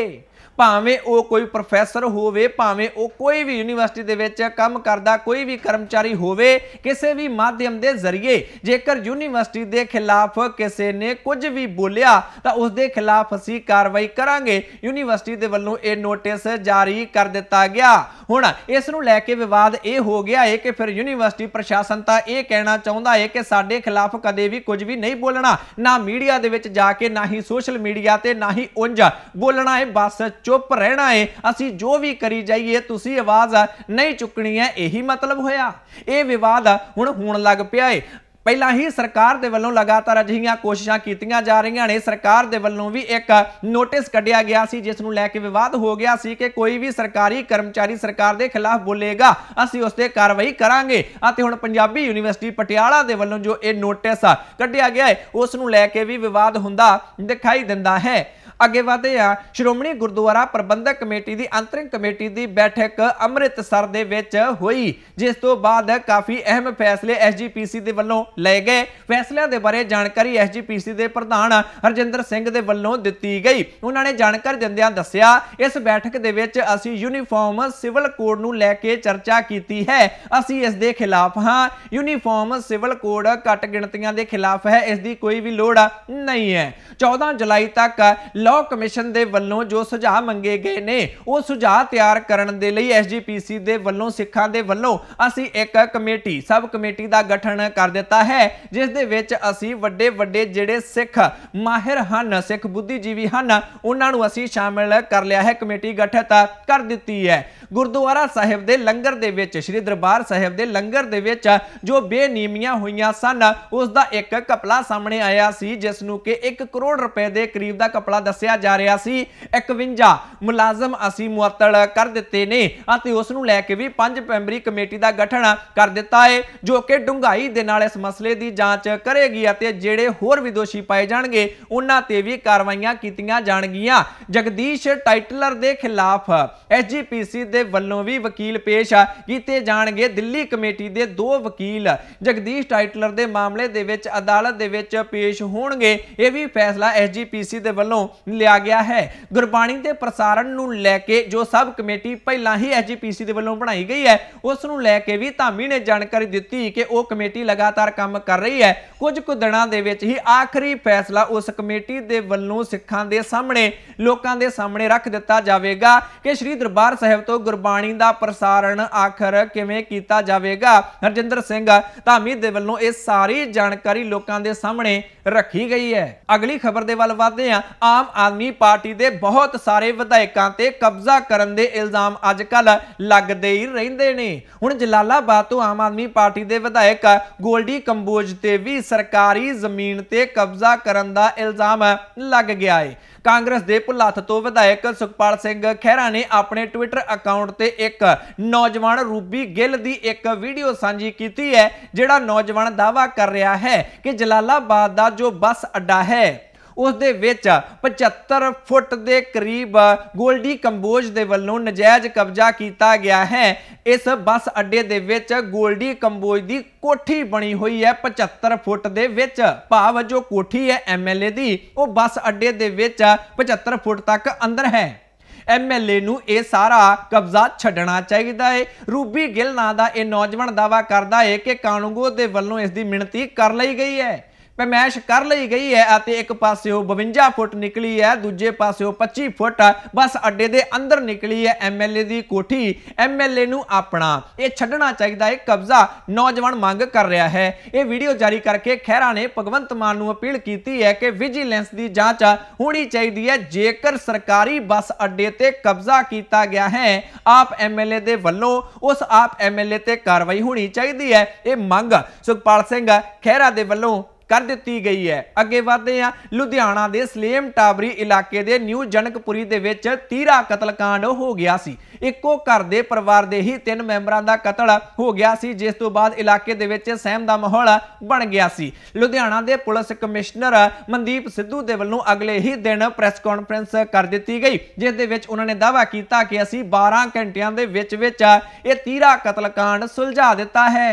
ਭਾਵੇਂ ਉਹ ਕੋਈ ਪ੍ਰੋਫੈਸਰ ਹੋਵੇ ਭਾਵੇਂ ਉਹ ਕੋਈ ਵੀ ਯੂਨੀਵਰਸਿਟੀ ਦੇ ਵਿੱਚ ਕੰਮ ਕਰਦਾ ਕੋਈ ਵੀ ਕਰਮਚਾਰੀ ਹੋਵੇ ਕਿਸੇ ਵੀ ਮਾਧਿਅਮ ਦੇ ਜ਼ਰੀਏ ਜੇਕਰ ਯੂਨੀਵਰਸਿਟੀ ਦੇ ਖਿਲਾਫ ਕਿਸੇ ਨੇ ਕੁਝ ਵੀ ਬੋਲਿਆ ਤਾਂ ਉਸ ਦੇ ਖਿਲਾਫ ਅਸੀਂ ਕਾਰਵਾਈ ਕਰਾਂਗੇ ਯੂਨੀਵਰਸਿਟੀ ਦੇ ਵੱਲੋਂ ਇਹ ਨੋਟਿਸ ਜਾਰੀ ਕਰ ਦਿੱਤਾ ਗਿਆ ਹੁਣ ਇਸ ਨੂੰ ਲੈ ਕੇ ਵਿਵਾਦ ਇਹ ਹੋ ਗਿਆ ਹੈ ਕਿ ਫਿਰ ਯੂਨੀਵਰਸਿਟੀ ਪ੍ਰਸ਼ਾਸਨ ਤਾਂ ਇਹ ਕਹਿਣਾ ਚਾਹੁੰਦਾ ਹੈ ਕਿ ਸਾਡੇ ਖਿਲਾਫ ਕਦੇ ਵੀ ਕੁਝ ਵੀ ਨਹੀਂ ਬੋਲਣਾ ਨਾ ਮੀਡੀਆ ਦੇ ਵਿੱਚ ਜਾ ਕੇ ਨਾ ਹੀ ਸੋਸ਼ਲ ਮੀਡੀਆ ਤੇ ਨਾ ਹੀ ਉਂਝ ਬੋਲਣਾ ਹੈ ਬਸ ਚੁੱਪ ਰਹਿਣਾ ਹੈ ਅਸੀਂ ਜੋ ਵੀ ਕਰੀ ਜਾਈਏ ਤੁਸੀਂ ਆਵਾਜ਼ ਨਹੀਂ ਚੁੱਕਣੀ ਹੈ ਇਹੀ ਮਤਲਬ ਹੋਇਆ ਇਹ ਵਿਵਾਦ ਹੁਣ ਹੋਣ ਲੱਗ ਪਿਆ ਹੈ ਪਹਿਲਾਂ ਹੀ ਸਰਕਾਰ ਦੇ ਵੱਲੋਂ ਲਗਾਤਾਰ ਅਜਿਹੀਆਂ ਕੋਸ਼ਿਸ਼ਾਂ ਕੀਤੀਆਂ ਜਾ ਰਹੀਆਂ ਨੇ ਸਰਕਾਰ ਦੇ ਵੱਲੋਂ ਵੀ ਇੱਕ ਨੋਟਿਸ ਕੱਢਿਆ ਗਿਆ ਸੀ ਜਿਸ ਨੂੰ ਲੈ ਕੇ ਵਿਵਾਦ ਹੋ ਗਿਆ ਸੀ ਕਿ ਕੋਈ ਵੀ ਸਰਕਾਰੀ ਕਰਮਚਾਰੀ ਸਰਕਾਰ ਦੇ ਖਿਲਾਫ ਬੋਲੇਗਾ ਅਸੀਂ ਉਸ ਤੇ ਕਾਰਵਾਈ ਕਰਾਂਗੇ ਅਤੇ ਹੁਣ ਪੰਜਾਬੀ ਯੂਨੀਵਰਸਿਟੀ ਪਟਿਆਲਾ ਦੇ ਵੱਲੋਂ ਜੋ ਇਹ ਨੋਟਿਸ ਕੱਢਿਆ ਗਿਆ ਹੈ ਉਸ ਨੂੰ ਲੈ ਕੇ ਵੀ ਵਿਵਾਦ ਹੁੰਦਾ ਦਿਖਾਈ ਦਿੰਦਾ ਹੈ ਅੱਗੇ ਵਧਦੇ ਆ ਸ਼੍ਰੋਮਣੀ ਗੁਰਦੁਆਰਾ ਪ੍ਰਬੰਧਕ ਕਮੇਟੀ ਦੀ ਅੰਤਰਿੰਗ ਕਮੇਟੀ ਦੀ ਬੈਠਕ ਅੰਮ੍ਰਿਤਸਰ ਦੇ ਵਿੱਚ ਹੋਈ ਜਿਸ ਤੋਂ ਬਾਅਦ ਕਾਫੀ ਅਹਿਮ ਫੈਸਲੇ ਐਸਜੀਪੀਸੀ ਦੇ ਵੱਲੋਂ ਲਏ ਗਏ ਫੈਸਲਿਆਂ ਦੇ ਬਾਰੇ ਜਾਣਕਾਰੀ ਐਸਜੀਪੀਸੀ ਦੇ ਪ੍ਰਧਾਨ ਹਰਜਿੰਦਰ ਸਿੰਘ ਦੇ ਵੱਲੋਂ ਦਿੱਤੀ ਗਈ ਉਹਨਾਂ ਨੇ ਜਾਣਕਾਰੀ ਦਿੰਦਿਆਂ ਦੱਸਿਆ ਇਸ ਬੈਠਕ ਦੇ ਵਿੱਚ ਅਸੀਂ ਯੂਨੀਫਾਰਮ ਸਿਵਲ ਕੋਡ ਨੂੰ ਲੈ ਕੇ ਚਰਚਾ ਕੀਤੀ ਹੈ ਅਸੀਂ ਇਸ ਦੇ ਖਿਲਾਫ ਹਾਂ ਯੂਨੀਫਾਰਮ ਸਿਵਲ ਕੋਡ ਘੱਟ ਗਿਣਤੀਆਂ ਦੇ ਖਿਲਾਫ ਹੈ ਇਸ ਦੀ ਕੋਈ ਵੀ ਲੋੜ ਨਹੀਂ ਹੈ 14 ਜੁਲਾਈ ਤੱਕ ਲਾਅ ਕਮਿਸ਼ਨ ਦੇ ਵੱਲੋਂ ਜੋ ਸੁਝਾਅ ਮੰਗੇ ਗਏ ਨੇ ਉਹ ਸੁਝਾਅ ਤਿਆਰ ਕਰਨ ਦੇ ਲਈ ਐਸਜੀਪੀਸੀ ਦੇ ਵੱਲੋਂ ਸਿੱਖਾਂ ਦੇ ਵੱਲੋਂ ਅਸੀਂ ਇੱਕ ਕਮੇਟੀ ਸਬ ਕਮੇਟੀ ਦਾ ਗਠਨ ਕਰ ਦਿੱਤਾ ਹੈ ਜਿਸ ਦੇ ਵਿੱਚ ਅਸੀਂ ਵੱਡੇ ਵੱਡੇ ਜਿਹੜੇ ਸਿੱਖ ਮਾਹਿਰ ਹਨ ਸਿੱਖ ਬੁੱਧੀਜੀਵੀ ਹਨ ਉਹਨਾਂ ਨੂੰ ਅਸੀਂ ਸ਼ਾਮਿਲ ਕਰ ਲਿਆ ਹੈ ਕਮੇਟੀ ਗਠਿਤ ਕਰ ਦਿੱਤੀ ਹੈ ਗੁਰਦੁਆਰਾ ਸਾਹਿਬ ਦੇ ਲੰਗਰ ਦੇ ਵਿੱਚ ਸ੍ਰੀ ਦਰਬਾਰ ਸਾਹਿਬ ਦੇ ਲੰਗਰ ਦੇ ਵਿੱਚ ਜੋ ਬੇਨੀਮੀਆਂ ਹੋਈਆਂ ਸਨ ਉਸ ਦਾ ਇੱਕ ਕਪਲਾ ਸਾਹਮਣੇ ਆਇਆ ਸੀ ਜਿਸ ਨੂੰ ਕਿ 1 ਕਰੋੜ ਰੁਪਏ ਦੇ ਕਰੀਬ ਦਾ ਕਪਲਾ ਦੱਸ ਦੱਸਿਆ ਜਾ ਰਿਹਾ ਸੀ 51 ਮੁਲਾਜ਼ਮ ਅਸੀਂ ਮੁਅੱਤਲ ਕਰ ਦਿੱਤੇ ਨੇ ਅਤੇ ਉਸ ਨੂੰ ਲੈ ਕੇ ਵੀ ਪੰਜ ਪੈਂਬਰੀ ਕਮੇਟੀ ਦਾ ਗਠਨ ਕਰ ਦਿੱਤਾ ਹੈ ਜੋ ਕਿ ਡੁੰਗਾਈ ਦੇ ਨਾਲ ਇਸ ਮਸਲੇ ਦੀ ਜਾਂਚ ਕਰੇਗੀ ਅਤੇ ਜਿਹੜੇ ਹੋਰ ਵੀ ਦੋਸ਼ੀ ਪਾਏ ਜਾਣਗੇ ਉਹਨਾਂ ਤੇ ਵੀ ਕਾਰਵਾਈਆਂ ਕੀਤੀਆਂ ਜਾਣਗੀਆਂ ਜਗਦੀਸ਼ ਟਾਈਟਲਰ ਦੇ ਖਿਲਾਫ ਐਸਜੀਪੀਸੀ ਦੇ ਵੱਲੋਂ ਵੀ ਵਕੀਲ ਪੇਸ਼ ਕੀਤੇ ਜਾਣਗੇ ਦਿੱਲੀ ਕਮੇਟੀ ਦੇ ਦੋ ਵਕੀਲ ਜਗਦੀਸ਼ ਟਾਈਟਲਰ ਦੇ ਮਾਮਲੇ ਦੇ ਵਿੱਚ ਅਦਾਲਤ ਦੇ ਵਿੱਚ ਪੇਸ਼ ਹੋਣਗੇ ਇਹ ਵੀ ਫੈਸਲਾ ਐਸਜੀਪੀਸੀ ਦੇ ਵੱਲੋਂ ਲਿਆ ਗਿਆ ਹੈ ਗੁਰਬਾਣੀ ਦੇ ਪ੍ਰਸਾਰਣ ਨੂੰ ਲੈ ਕੇ ਜੋ ਸਬ ਕਮੇਟੀ ਪਹਿਲਾਂ ਹੀ ਐਜੀਪੀਸੀ ਦੇ ਵੱਲੋਂ ਬਣਾਈ ਗਈ ਹੈ ਉਸ ਨੂੰ ਲੈ ਕੇ ਵੀ ਧਾਮੀ ਨੇ ਜਾਣਕਾਰੀ ਦਿੱਤੀ ਕਿ ਉਹ ਕਮੇਟੀ ਲਗਾਤਾਰ ਕੰਮ ਕਰ ਰਹੀ ਹੈ ਕੁਝ ਕੁ ਦਿਨਾਂ ਦੇ ਵਿੱਚ ਹੀ ਆਖਰੀ ਫੈਸਲਾ ਉਸ ਕਮੇਟੀ ਦੇ ਵੱਲੋਂ ਸਿੱਖਾਂ ਦੇ ਸਾਹਮਣੇ ਲੋਕਾਂ ਦੇ ਸਾਹਮਣੇ ਰੱਖ ਦਿੱਤਾ ਜਾਵੇਗਾ ਕਿ ਸ੍ਰੀ ਦਰਬਾਰ ਸਾਹਿਬ ਤੋਂ ਗੁਰਬਾਣੀ ਦਾ ਪ੍ਰਸਾਰਣ ਆਖਰ ਕਿਵੇਂ ਕੀਤਾ ਜਾਵੇਗਾ ਹਰਜਿੰਦਰ ਸਿੰਘ ਧਾਮੀ ਦੇ ਵੱਲੋਂ ਇਹ ਸਾਰੀ ਜਾਣਕਾਰੀ ਲੋਕਾਂ ਦੇ ਸਾਹਮਣੇ ਰੱਖੀ ਗਈ ਹੈ ਅਗਲੀ ਖਬਰ ਦੇ ਵੱਲ ਵਧਦੇ ਹਾਂ ਆਮ ਆਦਮੀ ਪਾਰਟੀ ਦੇ ਬਹੁਤ ਸਾਰੇ ਵਿਧਾਇਕਾਂ ਤੇ ਕਬਜ਼ਾ ਕਰਨ ਦੇ ਇਲਜ਼ਾਮ ਅੱਜ ਕੱਲ ਲੱਗਦੇ ਹੀ ਰਹਿੰਦੇ ਨੇ ਹੁਣ ਜਲਾਲਾਬਾਦ ਤੋਂ ਆਮ ਆਦਮੀ ਪਾਰਟੀ ਦੇ ਵਿਧਾਇਕ ਗੋਲਡੀ ਕੰਬੋਜ ਤੇ ਵੀ ਸਰਕਾਰੀ ਜ਼ਮੀਨ ਤੇ ਕਬਜ਼ਾ ਕਰਨ ਦਾ ਇਲਜ਼ਾਮ ਲੱਗ ਗਿਆ ਹੈ ਕਾਂਗਰਸ ਦੇ ਭੁਲਾਥ ਤੋਂ ਵਿਧਾਇਕ ਸੁਖਪਾਲ ਸਿੰਘ ਖਹਿਰਾ ਨੇ ਆਪਣੇ ਟਵਿੱਟਰ ਅਕਾਊਂਟ ਤੇ ਇੱਕ ਨੌਜਵਾਨ ਰੂਬੀ ਗਿੱਲ ਦੀ ਇੱਕ ਵੀਡੀਓ ਸਾਂਝੀ ਕੀਤੀ ਹੈ ਜਿਹੜਾ ਨੌਜਵਾਨ ਦਾਵਾ ਕਰ ਰਿਹਾ ਹੈ ਕਿ ਜਲਾਲਾਬਾਦ ਦਾ ਜੋ ਬੱਸ ਅੱਡਾ ਹੈ ਉਸ ਦੇ ਵਿੱਚ 75 ਫੁੱਟ ਦੇ ਕਰੀਬ ਗੋਲਡੀ ਕੰਬੋਜ ਦੇ ਵੱਲੋਂ ਨਜਾਇਜ਼ ਕਬਜ਼ਾ ਕੀਤਾ ਗਿਆ ਹੈ ਇਸ ਬੱਸ ਅੱਡੇ ਦੇ ਵਿੱਚ ਗੋਲਡੀ ਕੰਬੋਜ ਦੀ ਕੋਠੀ ਬਣੀ ਹੋਈ ਹੈ 75 ਫੁੱਟ ਦੇ ਵਿੱਚ ਭਾਵ ਜੋ ਕੋਠੀ ਹੈ ਐਮਐਲਏ ਦੀ ਉਹ ਬੱਸ ਅੱਡੇ ਦੇ ਵਿੱਚ 75 ਫੁੱਟ ਤੱਕ ਅੰਦਰ ਹੈ ਐਮਐਲਏ ਨੂੰ ਇਹ ਸਾਰਾ ਕਬਜ਼ਾ ਛੱਡਣਾ ਚਾਹੀਦਾ ਹੈ ਰੂਬੀ ਗਿੱਲ ਨਾਂ ਦਾ ਇਹ ਨੌਜਵਾਨ ਦਾਵਾ ਕਰਦਾ ਹੈ ਕਿ ਕਾਨੂੰਗੋ ਦੇ ਵੱਲੋਂ ਇਸ ਦੀ ਮਿਣਤੀ ਕਰ ਲਈ ਗਈ ਹੈ ਪਮੈਸ਼ ਕਰ ਲਈ ਗਈ ਹੈ ਅਤੇ ਇੱਕ ਉਹ 52 ਫੁੱਟ ਨਿਕਲੀ ਹੈ ਦੂਜੇ ਉਹ 25 ਫੁੱਟ ਬਸ ਅੱਡੇ ਦੇ ਅੰਦਰ ਨਿਕਲੀ ਹੈ ਐਮਐਲਏ ਦੀ ਕੋਠੀ ਐਮਐਲਏ ਨੂੰ ਆਪਣਾ ਇਹ ਛੱਡਣਾ ਚਾਹੀਦਾ ਹੈ ਕਬਜ਼ਾ ਨੌਜਵਾਨ ਮੰਗ ਕਰ ਰਿਹਾ ਹੈ ਇਹ ਵੀਡੀਓ ਜਾਰੀ ਕਰਕੇ ਖਹਿਰਾ ਨੇ ਭਗਵੰਤ ਮਾਨ ਨੂੰ ਅਪੀਲ ਕੀਤੀ ਹੈ ਕਿ ਵਿਜੀਲੈਂਸ ਦੀ ਜਾਂਚ ਹੋਣੀ ਚਾਹੀਦੀ ਹੈ ਜੇਕਰ ਸਰਕਾਰੀ ਬੱਸ ਅੱਡੇ ਤੇ ਕਬਜ਼ਾ ਕੀਤਾ ਗਿਆ ਹੈ ਆਪ ਐਮਐਲਏ ਦੇ ਵੱਲੋਂ ਉਸ ਆਪ ਐਮਐਲਏ ਤੇ ਕਾਰਵਾਈ ਹੋਣੀ ਚਾਹੀਦੀ ਹੈ ਇਹ ਮੰਗ ਸੁਖਪਾਲ ਸਿੰਘ ਖਹਿਰਾ ਦੇ ਵੱਲੋਂ ਕਰ ਦਿੱਤੀ ਗਈ ਹੈ ਅੱਗੇ ਵਧਦੇ ਹਾਂ ਲੁਧਿਆਣਾ ਦੇ ਸਲੇਮ ਟਾਬਰੀ ਇਲਾਕੇ ਦੇ ਨਿਊ ਜਨਕਪੁਰੀ ਦੇ ਵਿੱਚ ਤੀਰਾ ਕਤਲकांड ਹੋ ਗਿਆ ਸੀ ਇੱਕੋ ਘਰ ਦੇ ਪਰਿਵਾਰ ਦੇ ਹੀ ਤਿੰਨ ਮੈਂਬਰਾਂ ਦਾ ਕਤਲ ਹੋ ਗਿਆ ਸੀ ਜਿਸ ਤੋਂ ਬਾਅਦ ਇਲਾਕੇ ਦੇ ਵਿੱਚ ਸਹਿਮ ਦਾ ਮਾਹੌਲ ਬਣ ਗਿਆ ਸੀ ਲੁਧਿਆਣਾ ਦੇ ਪੁਲਿਸ ਕਮਿਸ਼ਨਰ ਮਨਦੀਪ ਸਿੱਧੂ ਦੇ ਵੱਲੋਂ ਅਗਲੇ ਹੀ ਦਿਨ ਪ੍ਰੈਸ ਕਾਨਫਰੰਸ ਕਰ ਦਿੱਤੀ ਗਈ ਜਿਸ ਦੇ ਵਿੱਚ ਉਹਨਾਂ ਨੇ ਦਾਅਵਾ ਕੀਤਾ ਕਿ ਅਸੀਂ 12 ਘੰਟਿਆਂ ਦੇ ਵਿੱਚ ਵਿੱਚ ਇਹ ਤੀਰਾ ਕਤਲकांड ਸੁਲਝਾ ਦਿੱਤਾ ਹੈ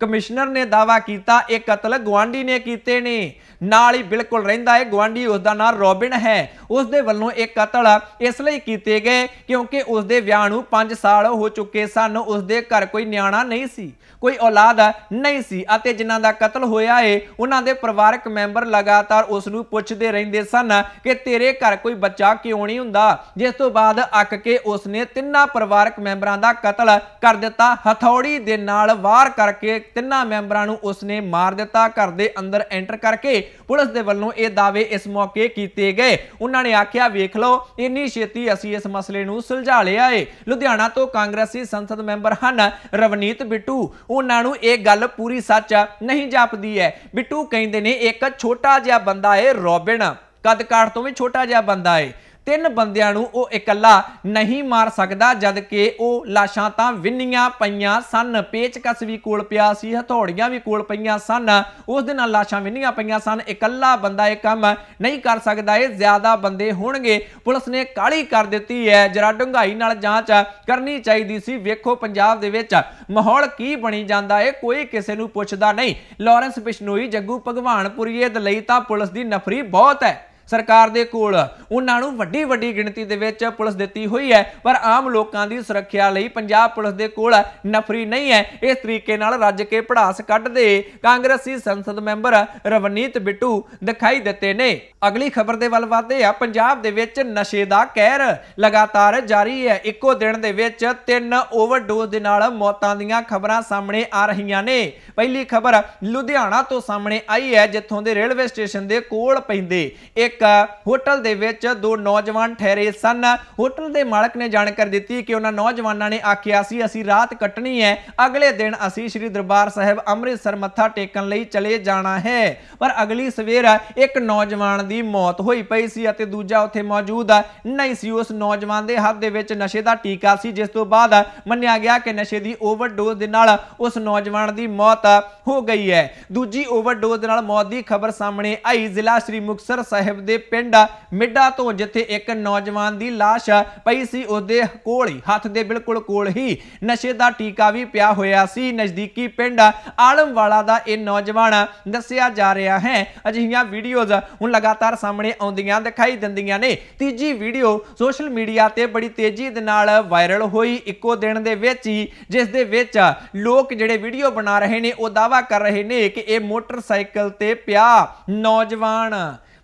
ਕਮਿਸ਼ਨਰ ਨੇ ਦਾਵਾ ਕੀਤਾ ਇਹ ਕਤਲ ਗਵਾਂਡੀ ਨੇ ਕੀਤੇ ਨੇ ਨਾਲ ਹੀ ਬਿਲਕੁਲ ਰਹਿੰਦਾ ਹੈ ਗਵਾਂਡੀ ਉਸ ਦਾ ਨਾਮ ਰੋਬਿਨ ਹੈ ਉਸ ਦੇ ਵੱਲੋਂ ਇਹ ਕਤਲ ਇਸ ਲਈ ਕੀਤੇ ਗਏ ਕਿਉਂਕਿ ਉਸ ਦੇ ਵਿਆਹ ਨੂੰ 5 ਸਾਲ ਹੋ ਚੁੱਕੇ ਸਨ ਉਸ ਦੇ ਘਰ ਕੋਈ ਨਿਆਣਾ ਨਹੀਂ ਸੀ ਕੋਈ ਔਲਾਦ ਨਹੀਂ ਸੀ ਅਤੇ ਜਿਨ੍ਹਾਂ ਦਾ ਕਤਲ ਹੋਇਆ ਏ ਉਹਨਾਂ ਦੇ ਪਰਿਵਾਰਕ ਮੈਂਬਰ ਲਗਾਤਾਰ ਉਸ ਨੂੰ ਪੁੱਛਦੇ ਰਹਿੰਦੇ ਸਨ ਕਿ ਤੇਰੇ ਘਰ ਕੋਈ ਬੱਚਾ ਕਿਉਂ ਨਹੀਂ ਹੁੰਦਾ ਜਿਸ ਤੋਂ ਬਾਅਦ ਅੱਕ ਕੇ ਉਸ ਨੇ ਤਿੰਨਾਂ ਪਰਿਵਾਰਕ ਮੈਂਬਰਾਂ ਦਾ ਕਤਲ ਕਰ ਦਿੱਤਾ ਹਥੌੜੀ ਦੇ ਨਾਲ ਵਾਰ ਕਰਕੇ ਤਿੰਨਾਂ ਮੈਂਬਰਾਂ ਨੂੰ ਉਸ ਨੇ ਮਾਰ ਦਿੱਤਾ ਘਰ ਦੇ ਅੰਦਰ ਐਂਟਰ ਕਰਕੇ ਪੁਲਿਸ ਦੇ ਵੱਲੋਂ ਇਹ ਦਾਅਵੇ ਇਸ ਮੌਕੇ ਕੀਤੇ ਗਏ ਉਹਨਾਂ ਉਹਨਾਂ ਨੇ ਆਖਿਆ ਵੇਖ ਲਓ ਇੰਨੀ ਛੇਤੀ ਅਸੀਂ ਇਸ ਮਸਲੇ ਨੂੰ ਸੁਲਝਾ ਲਿਆ ਏ ਲੁਧਿਆਣਾ ਤੋਂ ਕਾਂਗਰਸੀ ਸੰਸਦ ਮੈਂਬਰ ਹਨ ਰਵਨੀਤ ਬਿੱਟੂ ਉਹਨਾਂ ਨੂੰ ਇਹ ਗੱਲ ਪੂਰੀ ਸੱਚ ਨਹੀਂ ਜਾਪਦੀ ਹੈ ਬਿੱਟੂ ਕਹਿੰਦੇ ਨੇ ਇੱਕ ਛੋਟਾ ਜਿਹਾ ਬੰਦਾ ਏ ਰੋਬਿਨ ਕਦਕਾਠ ਤੋਂ ਵੀ ਛੋਟਾ ਜਿਹਾ ਬੰਦਾ ਏ ਤਿੰਨ ਬੰਦਿਆਂ ਨੂੰ ਉਹ ਇਕੱਲਾ ਨਹੀਂ ਮਾਰ ਸਕਦਾ ਜਦ ਕਿ ਉਹ ਲਾਸ਼ਾਂ ਤਾਂ ਵਿੰਨੀਆਂ ਪਈਆਂ ਸਨ ਪੇਚਕਸ ਵੀ ਕੋਲ ਪਿਆ ਸੀ ਹਥੌੜੀਆਂ ਵੀ ਕੋਲ ਪਈਆਂ ਸਨ ਉਸ ਦੇ ਨਾਲ ਲਾਸ਼ਾਂ ਵਿੰਨੀਆਂ ਪਈਆਂ ਸਨ ਇਕੱਲਾ ਬੰਦਾ ਇਹ ਕੰਮ ਨਹੀਂ ਕਰ ਸਕਦਾ ਇਹ ਜ਼ਿਆਦਾ ਬੰਦੇ ਹੋਣਗੇ ਪੁਲਿਸ ਨੇ ਕਾਲੀ ਕਰ ਦਿੱਤੀ ਹੈ ਜਰਾ ਡੰਗਾਈ ਨਾਲ ਜਾਂਚ ਕਰਨੀ ਚਾਹੀਦੀ ਸੀ ਵੇਖੋ ਪੰਜਾਬ ਦੇ ਵਿੱਚ ਮਾਹੌਲ ਕੀ ਬਣੀ ਜਾਂਦਾ ਹੈ ਕੋਈ ਕਿਸੇ ਨੂੰ ਪੁੱਛਦਾ ਨਹੀਂ ਲਾਰੈਂਸ ਬਿਸ਼ਨੋਈ ਜੱਗੂ ਭਗਵਾਨਪੁਰੀਏ ਦੇ ਲਈ ਤਾਂ ਪੁਲਿਸ ਦੀ ਨਫਰੀ ਬਹੁਤ ਹੈ ਸਰਕਾਰ ਦੇ ਕੋਲ ਉਹਨਾਂ ਨੂੰ ਵੱਡੀ ਵੱਡੀ ਗਿਣਤੀ ਦੇ ਵਿੱਚ ਪੁਲਿਸ ਦਿੱਤੀ ਹੋਈ ਹੈ ਪਰ ਆਮ ਲੋਕਾਂ ਦੀ ਸੁਰੱਖਿਆ ਲਈ ਪੰਜਾਬ ਪੁਲਿਸ ਦੇ ਕੋਲ ਨਫਰੀ ਨਹੀਂ ਹੈ ਇਸ ਤਰੀਕੇ ਨਾਲ ਰੱਜ ਕੇ ਪੜਾਸ ਕੱਢਦੇ ਕਾਂਗਰਸੀ ਸੰਸਦ ਮੈਂਬਰ ਰਵਨੀਤ ਬਿੱਟੂ ਦਿਖਾਈ ਦਿੱਤੇ ਨੇ ਅਗਲੀ ਖਬਰ ਦੇ ਵੱਲ ਵਧਦੇ ਆ ਪੰਜਾਬ ਦੇ ਵਿੱਚ ਨਸ਼ੇ ਦਾ ਕਹਿਰ ਲਗਾਤਾਰ ਜਾਰੀ ਹੈ ਇੱਕੋ ਦਿਨ ਦੇ ਵਿੱਚ ਤਿੰਨ ਓਵਰਡੋਜ਼ ਦੇ ਨਾਲ ਮੌਤਾਂ ਦੀਆਂ ਖਬਰਾਂ ਸਾਹਮਣੇ ਆ ਰਹੀਆਂ ਨੇ ਪਹਿਲੀ ਖਬਰ ਲੁਧਿਆਣਾ ਤੋਂ ਸਾਹਮਣੇ ਆਈ ਹੈ ਜਿੱਥੋਂ ਦੇ ਰੇਲਵੇ ਸਟੇਸ਼ਨ ਦੇ ਕੋਲ ਪੈਂਦੇ ਇੱਕ ਇੱਕ ਹੋਟਲ ਦੇ ਵਿੱਚ ਦੋ ਨੌਜਵਾਨ ਠਹਿਰੇ ਸਨ ਹੋਟਲ ਦੇ ਮਾਲਕ ਨੇ ਜਾਣਕਾਰੀ ਦਿੱਤੀ ਕਿ ਉਹਨਾਂ ਨੌਜਵਾਨਾਂ ਨੇ ਆਖਿਆ ਸੀ ਅਸੀਂ ਰਾਤ ਕੱਟਣੀ ਹੈ ਅਗਲੇ ਦਿਨ ਅਸੀਂ ਸ੍ਰੀ ਦਰਬਾਰ ਸਾਹਿਬ ਅੰਮ੍ਰਿਤਸਰ ਮੱਥਾ ਟੇਕਣ ਲਈ ਚਲੇ ਜਾਣਾ ਹੈ ਪਰ ਅਗਲੀ ਸਵੇਰ ਇੱਕ ਨੌਜਵਾਨ ਦੀ ਮੌਤ ਹੋਈ ਪਈ ਸੀ ਅਤੇ ਦੂਜਾ ਉੱਥੇ ਮੌਜੂਦ ਨਹੀਂ ਸੀ ਉਸ ਨੌਜਵਾਨ ਦੇ ਹੱਥ ਦੇ ਵਿੱਚ ਨਸ਼ੇ ਦਾ ਟੀਕਾ ਸੀ ਜਿਸ ਤੋਂ ਬਾਅਦ ਮੰਨਿਆ ਗਿਆ ਕਿ ਨਸ਼ੇ ਦੀ ਓਵਰਡੋਜ਼ ਦੇ ਨਾਲ ਉਸ ਨੌਜਵਾਨ ਦੀ ਮੌਤ ਹੋ ਗਈ ਹੈ ਦੂਜੀ ਓਵਰਡੋਜ਼ ਦੇ ਨਾਲ ਮੌਤ ਦੀ ਖਬਰ ਸਾਹਮਣੇ ਆਈ ਜ਼ਿਲ੍ਹਾ ਸ੍ਰੀ ਮੁਕਤਸਰ ਸਾਹਿਬ ਦੇ ਪਿੰਡ ਮਿੱਡਾ ਤੋਂ ਜਿੱਥੇ ਇੱਕ ਨੌਜਵਾਨ ਦੀ ਲਾਸ਼ ਪਈ ਸੀ ਉਹਦੇ ਕੋਲ ਹੀ ਹੱਥ ਦੇ ਬਿਲਕੁਲ ਕੋਲ ਹੀ ਨਸ਼ੇ ਦਾ ਟੀਕਾ ਵੀ ਪਿਆ ਹੋਇਆ ਸੀ ਨਜ਼ਦੀਕੀ ਪਿੰਡ ਆਲਮਵਾਲਾ ਦਾ ਇਹ ਨੌਜਵਾਨ ਦੱਸਿਆ ਜਾ ਰਿਹਾ ਹੈ ਅਜਿਹੀਆਂ ਵੀਡੀਓਜ਼ ਹੁਣ ਲਗਾਤਾਰ ਸਾਹਮਣੇ ਆਉਂਦੀਆਂ ਦਿਖਾਈ ਦਿੰਦੀਆਂ ਨੇ ਤੀਜੀ ਵੀਡੀਓ ਸੋਸ਼ਲ ਮੀਡੀਆ ਤੇ ਬੜੀ ਤੇਜ਼ੀ ਦੇ ਨਾਲ ਵਾਇਰਲ ਹੋਈ ਇੱਕੋ ਦਿਨ ਦੇ ਵਿੱਚ ਹੀ ਜਿਸ ਦੇ ਵਿੱਚ ਲੋਕ ਜਿਹੜੇ ਵੀਡੀਓ ਬਣਾ ਰਹੇ ਨੇ ਉਹ ਦਾਵਾ ਕਰ ਰਹੇ ਨੇ ਕਿ ਇਹ ਮੋਟਰਸਾਈਕਲ ਤੇ ਪਿਆ ਨੌਜਵਾਨ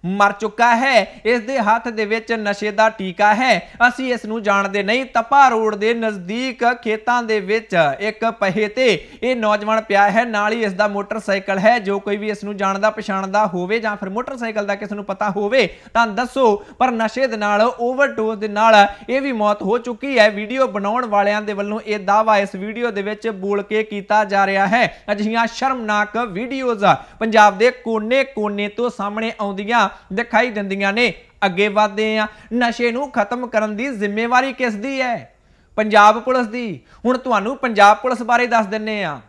ਮਰ ਚੁੱਕਾ ਹੈ ਇਸ ਦੇ ਹੱਥ ਦੇ ਵਿੱਚ ਨਸ਼ੇ ਦਾ ਟੀਕਾ ਹੈ ਅਸੀਂ ਇਸ ਨੂੰ ਜਾਣਦੇ ਨਹੀਂ ਤਪਾ ਰੋਡ ਦੇ ਨਜ਼ਦੀਕ ਖੇਤਾਂ ਦੇ ਵਿੱਚ ਇੱਕ ਪਹੇ ਤੇ ਇਹ ਨੌਜਵਾਨ ਪਿਆ ਹੈ ਨਾਲ ਹੀ ਇਸ ਦਾ ਮੋਟਰਸਾਈਕਲ ਹੈ ਜੋ ਕੋਈ ਵੀ ਇਸ ਨੂੰ ਜਾਣਦਾ ਪਛਾਣਦਾ ਹੋਵੇ ਜਾਂ ਫਿਰ ਮੋਟਰਸਾਈਕਲ ਦਾ ਕਿਸ ਨੂੰ ਪਤਾ ਹੋਵੇ ਤਾਂ ਦੱਸੋ ਪਰ ਨਸ਼ੇ ਦੇ ਨਾਲ ਓਵਰਡੋਜ਼ ਦੇ ਨਾਲ ਇਹ ਵੀ ਮੌਤ ਹੋ ਚੁੱਕੀ ਹੈ ਵੀਡੀਓ ਬਣਾਉਣ ਵਾਲਿਆਂ ਦੇ ਵੱਲੋਂ ਇਹ ਦਾਵਾ ਇਸ ਵੀਡੀਓ ਦੇ ਵਿੱਚ ਬੋਲ ਕੇ ਕੀਤਾ ਜਾ ਰਿਹਾ ਹੈ ਅਜਿਹੀਆਂ ਸ਼ਰਮਨਾਕ ਵੀਡੀਓਜ਼ ਪੰਜਾਬ ਦੇ ਕੋਨੇ-ਕੋਨੇ ਤੋਂ ਸਾਹਮਣੇ ਆਉਂਦੀਆਂ ਦਿਖਾਈ ਦਿੰਦੀਆਂ ਨੇ ਅੱਗੇ ਵਧਦੇ ਆ ਨਸ਼ੇ ਨੂੰ ਖਤਮ ਕਰਨ ਦੀ ਜ਼ਿੰਮੇਵਾਰੀ ਕਿਸ ਦੀ ਹੈ ਪੰਜਾਬ ਪੁਲਿਸ ਦੀ ਹੁਣ ਤੁਹਾਨੂੰ ਪੰਜਾਬ ਪੁਲਿਸ ਬਾਰੇ ਦੱਸ ਦਿੰਨੇ ਆ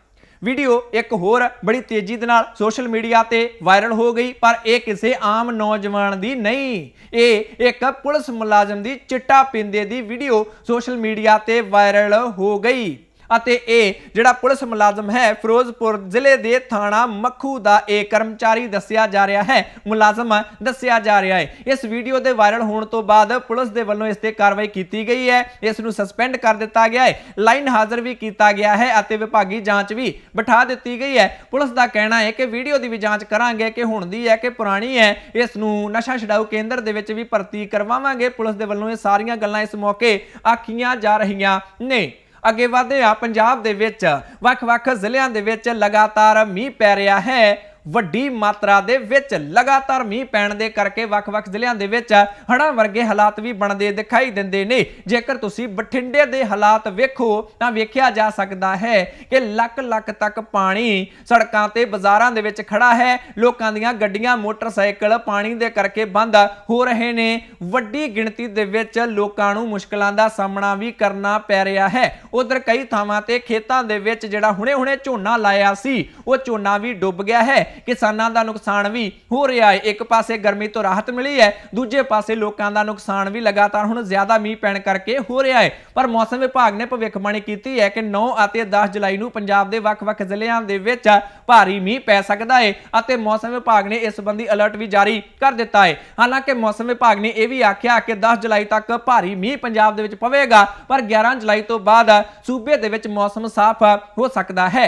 ਵੀਡੀਓ ਇੱਕ ਹੋਰ ਬੜੀ ਤੇਜ਼ੀ ਦੇ ਨਾਲ ਸੋਸ਼ਲ ਮੀਡੀਆ ਤੇ ਵਾਇਰਲ ਹੋ ਗਈ ਪਰ ਇਹ ਕਿਸੇ ਆਮ ਨੌਜਵਾਨ ਦੀ ਨਹੀਂ ਇਹ ਇੱਕ ਪੁਲਿਸ ਮੁਲਾਜ਼ਮ ਦੀ ਚਿੱਟਾ ਪਿੰਦੇ ਦੀ ਵੀਡੀਓ ਸੋਸ਼ਲ ਮੀਡੀਆ ਤੇ ਵਾਇਰਲ ਹੋ ਗਈ ਅਤੇ ਇਹ ਜਿਹੜਾ ਪੁਲਿਸ ਮੁਲਾਜ਼ਮ ਹੈ ਫਿਰੋਜ਼ਪੁਰ ਜ਼ਿਲ੍ਹੇ ਦੇ ਥਾਣਾ ਮੱਖੂ ਦਾ ਇਹ ਕਰਮਚਾਰੀ ਦੱਸਿਆ ਜਾ ਰਿਹਾ ਹੈ ਮੁਲਾਜ਼ਮ ਦੱਸਿਆ ਜਾ ਰਿਹਾ ਹੈ ਇਸ ਵੀਡੀਓ ਦੇ ਵਾਇਰਲ ਹੋਣ ਤੋਂ ਬਾਅਦ ਪੁਲਿਸ ਦੇ ਵੱਲੋਂ ਇਸ ਤੇ ਕਾਰਵਾਈ ਕੀਤੀ ਗਈ ਹੈ ਇਸ ਨੂੰ ਸਸਪੈਂਡ ਕਰ ਦਿੱਤਾ ਗਿਆ ਹੈ ਲਾਈਨ ਹਾਜ਼ਰ ਵੀ ਕੀਤਾ ਗਿਆ ਹੈ ਅਤੇ ਵਿਭਾਗੀ ਜਾਂਚ ਵੀ ਬਿਠਾ ਦਿੱਤੀ ਗਈ ਹੈ ਪੁਲਿਸ ਦਾ ਕਹਿਣਾ ਹੈ ਕਿ ਵੀਡੀਓ ਦੀ ਵੀ ਜਾਂਚ ਕਰਾਂਗੇ ਕਿ ਹੁਣ ਦੀ ਹੈ ਕਿ ਪੁਰਾਣੀ ਹੈ ਇਸ ਨੂੰ ਨਸ਼ਾ ਛਡਾਊ ਕੇਂਦਰ ਦੇ ਵਿੱਚ ਵੀ ਭਰਤੀ ਕਰਵਾਵਾਂਗੇ ਪੁਲਿਸ ਦੇ ਵੱਲੋਂ ਇਹ ਸਾਰੀਆਂ ਗੱਲਾਂ ਇਸ ਮੌਕੇ ਆਖੀਆਂ ਜਾ ਰਹੀਆਂ ਨੇ ਅੱਗੇ ਵਧਦੇ ਆ ਪੰਜਾਬ ਦੇ ਵਿੱਚ ਵੱਖ-ਵੱਖ ਜ਼ਿਲ੍ਹਿਆਂ ਦੇ ਵਿੱਚ ਲਗਾਤਾਰ ਮੀਂਹ ਪੈ ਰਿਹਾ ਹੈ ਵੱਡੀ ਮਾਤਰਾ ਦੇ ਵਿੱਚ ਲਗਾਤਾਰ ਮੀਂਹ ਪੈਣ ਦੇ ਕਰਕੇ ਵੱਖ-ਵੱਖ ਜ਼ਿਲ੍ਹਿਆਂ ਦੇ ਵਿੱਚ ਹੜ੍ਹਾਂ ਵਰਗੇ ਹਾਲਾਤ ਵੀ ਬਣਦੇ ਦਿਖਾਈ ਦਿੰਦੇ ਨੇ ਜੇਕਰ ਤੁਸੀਂ ਬਠਿੰਡੇ ਦੇ ਹਾਲਾਤ ਵੇਖੋ ਤਾਂ ਵੇਖਿਆ ਜਾ ਸਕਦਾ ਹੈ ਕਿ ਲੱਖ-ਲੱਖ ਤੱਕ ਪਾਣੀ ਸੜਕਾਂ ਤੇ ਬਾਜ਼ਾਰਾਂ ਦੇ ਵਿੱਚ ਖੜਾ ਹੈ ਲੋਕਾਂ ਦੀਆਂ ਗੱਡੀਆਂ ਮੋਟਰਸਾਈਕਲ ਪਾਣੀ ਦੇ ਕਰਕੇ ਬੰਦ ਹੋ ਰਹੇ ਨੇ ਵੱਡੀ ਗਿਣਤੀ ਦੇ ਵਿੱਚ ਲੋਕਾਂ ਨੂੰ ਮੁਸ਼ਕਲਾਂ ਦਾ ਸਾਹਮਣਾ ਵੀ ਕਰਨਾ ਪੈ ਰਿਹਾ ਹੈ ਉਧਰ ਕਈ ਥਾਵਾਂ ਤੇ ਖੇਤਾਂ ਦੇ ਵਿੱਚ ਜਿਹੜਾ ਹੁਣੇ-ਹੁਣੇ ਝੋਨਾ ਲਾਇਆ ਸੀ ਉਹ ਝੋਨਾ ਵੀ ਡੁੱਬ ਗਿਆ ਹੈ ਕਿਸਾਨਾਂ ਦਾ ਨੁਕਸਾਨ ਵੀ ਹੋ ਰਿਹਾ ਹੈ ਇੱਕ ਪਾਸੇ ਗਰਮੀ ਤੋਂ ਰਾਹਤ ਮਿਲੀ ਹੈ ਦੂਜੇ ਪਾਸੇ ਲੋਕਾਂ ਦਾ ਨੁਕਸਾਨ ਵੀ ਲਗਾਤਾਰ ਹੁਣ ਜ਼ਿਆਦਾ ਮੀਂਹ ਪੈਣ ਕਰਕੇ ਹੋ ਰਿਹਾ ਹੈ ਪਰ ਮੌਸਮ ਵਿਭਾਗ ਨੇ ਭਵਿੱਖਬਾਣੀ ਕੀਤੀ ਹੈ ਕਿ 9 ਅਤੇ 10 ਜੁਲਾਈ ਨੂੰ ਪੰਜਾਬ ਦੇ ਵੱਖ-ਵੱਖ ਜ਼ਿਲ੍ਹਿਆਂ ਦੇ ਵਿੱਚ ਭਾਰੀ ਮੀਂਹ ਪੈ ਸਕਦਾ ਹੈ ਅਤੇ ਮੌਸਮ ਵਿਭਾਗ ਨੇ ਇਸ ਸੰਬੰਧੀ ਅਲਰਟ ਵੀ ਜਾਰੀ ਕਰ ਦਿੱਤਾ ਹੈ ਹਾਲਾਂਕਿ ਮੌਸਮ ਵਿਭਾਗ ਨੇ ਇਹ ਵੀ ਆਖਿਆ ਕਿ 10 ਜੁਲਾਈ ਤੱਕ ਭਾਰੀ ਮੀਂਹ ਪੰਜਾਬ ਦੇ ਵਿੱਚ ਪਵੇਗਾ ਪਰ 11 ਜੁਲਾਈ ਤੋਂ ਬਾਅਦ ਸੂਬੇ ਦੇ ਵਿੱਚ ਮੌਸਮ ਸਾਫ਼ ਹੋ ਸਕਦਾ ਹੈ